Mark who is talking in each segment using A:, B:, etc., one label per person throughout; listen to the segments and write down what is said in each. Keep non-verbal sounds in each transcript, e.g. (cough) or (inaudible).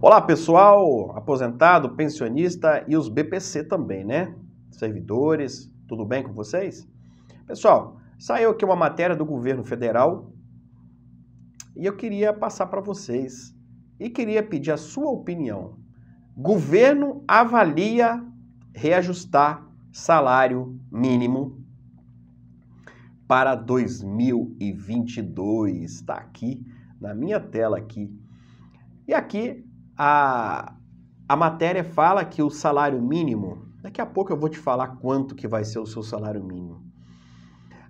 A: Olá pessoal, aposentado, pensionista e os BPC também, né? Servidores, tudo bem com vocês? Pessoal, saiu aqui uma matéria do governo federal e eu queria passar para vocês e queria pedir a sua opinião. Governo avalia reajustar salário mínimo para 2022. Está aqui na minha tela aqui. E aqui a, a matéria fala que o salário mínimo, daqui a pouco eu vou te falar quanto que vai ser o seu salário mínimo.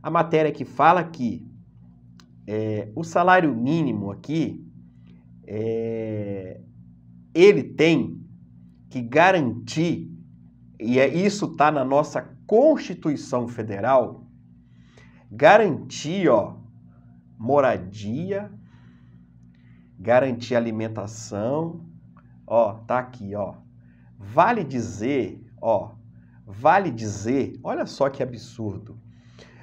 A: A matéria que fala que é, o salário mínimo aqui, é, ele tem que garantir, e é, isso está na nossa Constituição Federal, garantir ó, moradia, garantir alimentação, Ó, tá aqui, ó. Vale dizer, ó, vale dizer, olha só que absurdo.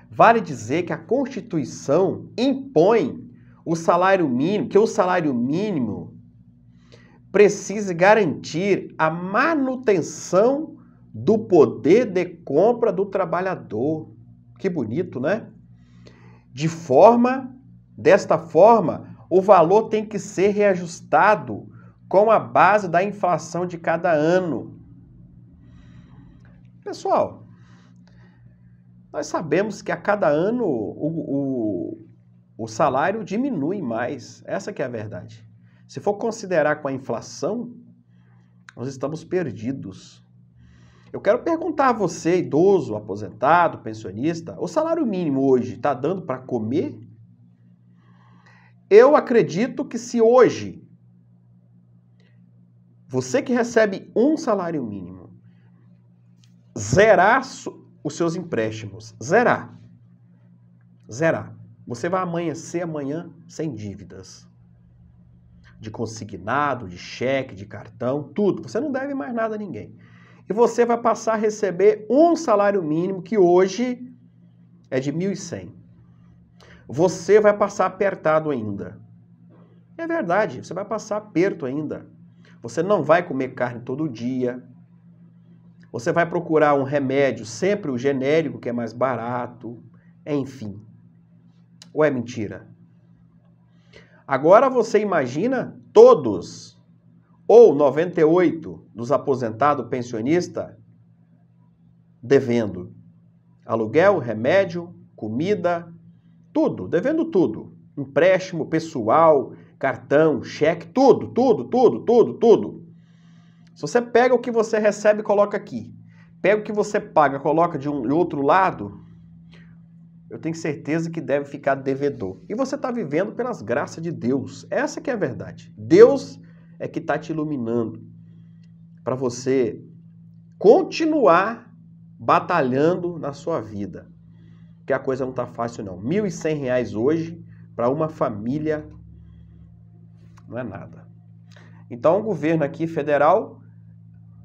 A: Vale dizer que a Constituição impõe o salário mínimo, que o salário mínimo precise garantir a manutenção do poder de compra do trabalhador. Que bonito, né? De forma, desta forma, o valor tem que ser reajustado com a base da inflação de cada ano. Pessoal, nós sabemos que a cada ano o, o, o salário diminui mais. Essa que é a verdade. Se for considerar com a inflação, nós estamos perdidos. Eu quero perguntar a você, idoso, aposentado, pensionista, o salário mínimo hoje está dando para comer? Eu acredito que se hoje você que recebe um salário mínimo, zerar os seus empréstimos. Zerar. Zerar. Você vai amanhecer amanhã sem dívidas. De consignado, de cheque, de cartão, tudo. Você não deve mais nada a ninguém. E você vai passar a receber um salário mínimo que hoje é de 1.100. Você vai passar apertado ainda. É verdade, você vai passar aperto ainda. Você não vai comer carne todo dia. Você vai procurar um remédio, sempre o genérico, que é mais barato. Enfim. Ou é mentira? Agora você imagina todos, ou 98 dos aposentados pensionistas, devendo aluguel, remédio, comida, tudo, devendo tudo. Empréstimo pessoal, cartão, cheque, tudo, tudo, tudo, tudo, tudo. Se você pega o que você recebe e coloca aqui, pega o que você paga, coloca de um outro lado, eu tenho certeza que deve ficar devedor. E você está vivendo pelas graças de Deus. Essa que é a verdade. Deus é que está te iluminando para você continuar batalhando na sua vida. Que a coisa não está fácil não. R$ 1.100 hoje para uma família não é nada. Então, o governo aqui federal,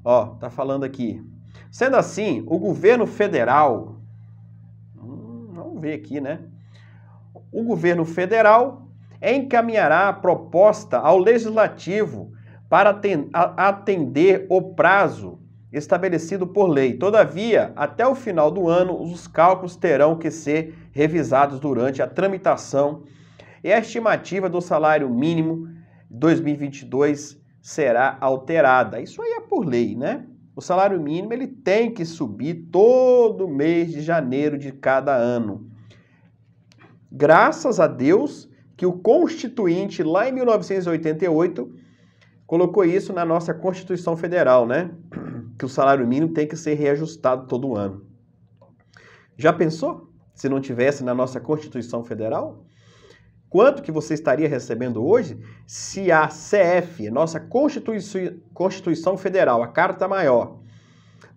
A: ó, tá falando aqui. Sendo assim, o governo federal, hum, vamos ver aqui, né? O governo federal encaminhará a proposta ao legislativo para atender o prazo estabelecido por lei. Todavia, até o final do ano, os cálculos terão que ser revisados durante a tramitação e a estimativa do salário mínimo 2022 será alterada. Isso aí é por lei, né? O salário mínimo ele tem que subir todo mês de janeiro de cada ano. Graças a Deus que o constituinte lá em 1988 colocou isso na nossa Constituição Federal, né? (clears throat) Que o salário mínimo tem que ser reajustado todo ano. Já pensou se não tivesse na nossa Constituição Federal? quanto que você estaria recebendo hoje se a CF, nossa Constituição, Constituição Federal, a Carta Maior,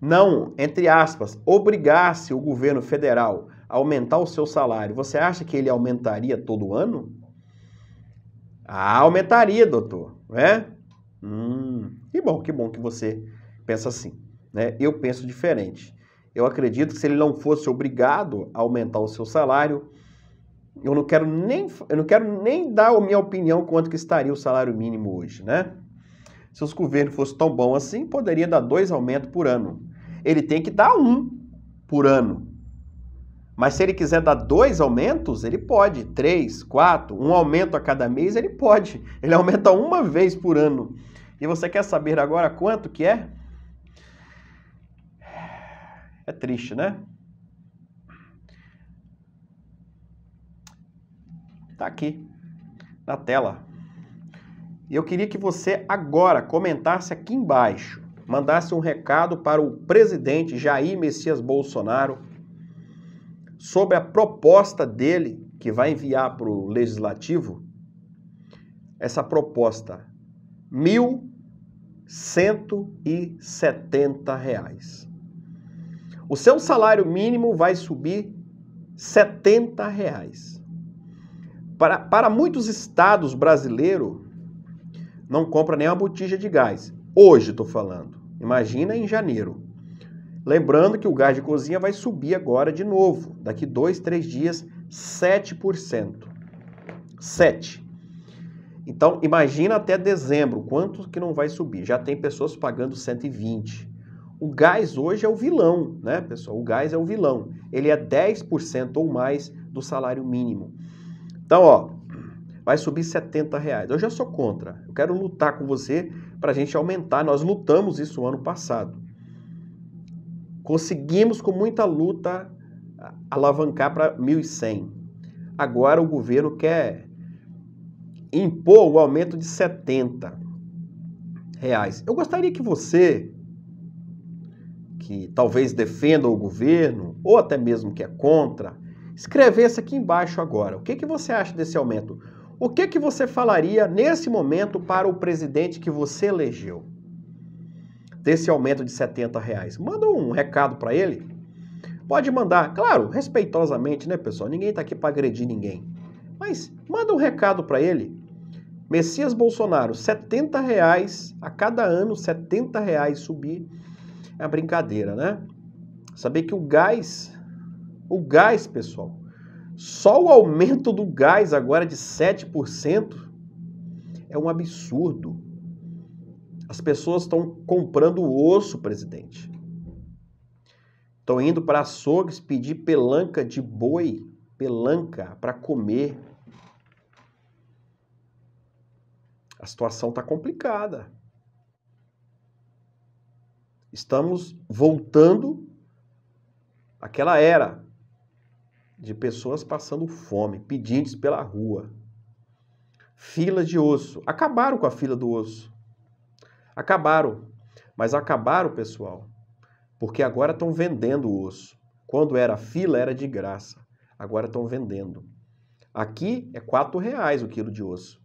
A: não, entre aspas, obrigasse o governo federal a aumentar o seu salário. Você acha que ele aumentaria todo ano? Ah, aumentaria, doutor, né? Hum, que bom, que bom que você pensa assim, né? Eu penso diferente. Eu acredito que se ele não fosse obrigado a aumentar o seu salário, eu não quero nem, eu não quero nem dar a minha opinião quanto que estaria o salário mínimo hoje, né? Se os governos fossem tão bom assim, poderia dar dois aumentos por ano. Ele tem que dar um por ano. Mas se ele quiser dar dois aumentos, ele pode. Três, quatro, um aumento a cada mês, ele pode. Ele aumenta uma vez por ano. E você quer saber agora quanto que é? É triste, né? está aqui na tela. E eu queria que você agora comentasse aqui embaixo, mandasse um recado para o presidente Jair Messias Bolsonaro sobre a proposta dele que vai enviar para o legislativo. Essa proposta, mil 1.170. reais. O seu salário mínimo vai subir 70 reais. Para, para muitos estados brasileiros, não compra nem uma botija de gás. Hoje estou falando. Imagina em janeiro. Lembrando que o gás de cozinha vai subir agora de novo, daqui dois, três dias, 7%. 7%. Então, imagina até dezembro, quanto que não vai subir. Já tem pessoas pagando 120. O gás hoje é o vilão, né, pessoal? O gás é o vilão. Ele é 10% ou mais do salário mínimo. Então, ó, vai subir 70 reais. Eu já sou contra. Eu quero lutar com você para a gente aumentar. Nós lutamos isso ano passado. Conseguimos com muita luta alavancar para 1.100. Agora o governo quer impor o aumento de 70 reais. Eu gostaria que você, que talvez defenda o governo, ou até mesmo que é contra, escrevesse aqui embaixo agora. O que, que você acha desse aumento? O que, que você falaria nesse momento para o presidente que você elegeu? Desse aumento de 70 reais. Manda um recado para ele. Pode mandar, claro, respeitosamente, né, pessoal? Ninguém está aqui para agredir ninguém. Mas manda um recado para ele. Messias Bolsonaro, 70 reais a cada ano, 70 reais subir. É brincadeira, né? Saber que o gás o gás, pessoal. Só o aumento do gás agora de 7% é um absurdo. As pessoas estão comprando osso, presidente. Estão indo para açougues pedir pelanca de boi, pelanca, para comer. A situação está complicada. Estamos voltando àquela era de pessoas passando fome, pedintes pela rua. Filas de osso. Acabaram com a fila do osso. Acabaram. Mas acabaram, pessoal, porque agora estão vendendo o osso. Quando era fila, era de graça. Agora estão vendendo. Aqui é R$ reais o quilo de osso.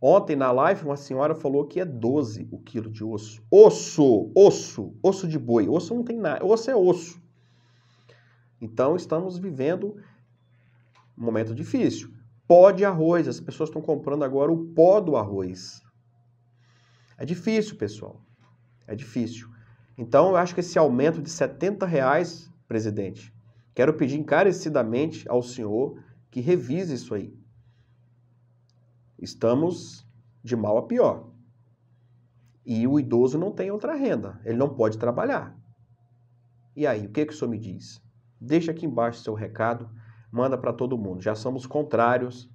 A: Ontem na live uma senhora falou que é 12 o quilo de osso. Osso, osso, osso de boi. Osso não tem nada, osso é osso. Então estamos vivendo um momento difícil. Pó de arroz, as pessoas estão comprando agora o pó do arroz. É difícil, pessoal. É difícil. Então, eu acho que esse aumento de 70 reais, presidente, quero pedir encarecidamente ao senhor que revise isso aí. Estamos de mal a pior. E o idoso não tem outra renda, ele não pode trabalhar. E aí, o que, que o senhor me diz? Deixa aqui embaixo seu recado manda para todo mundo. Já somos contrários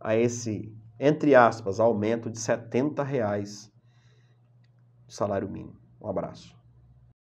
A: a esse, entre aspas, aumento de R$ reais de salário mínimo. Um abraço.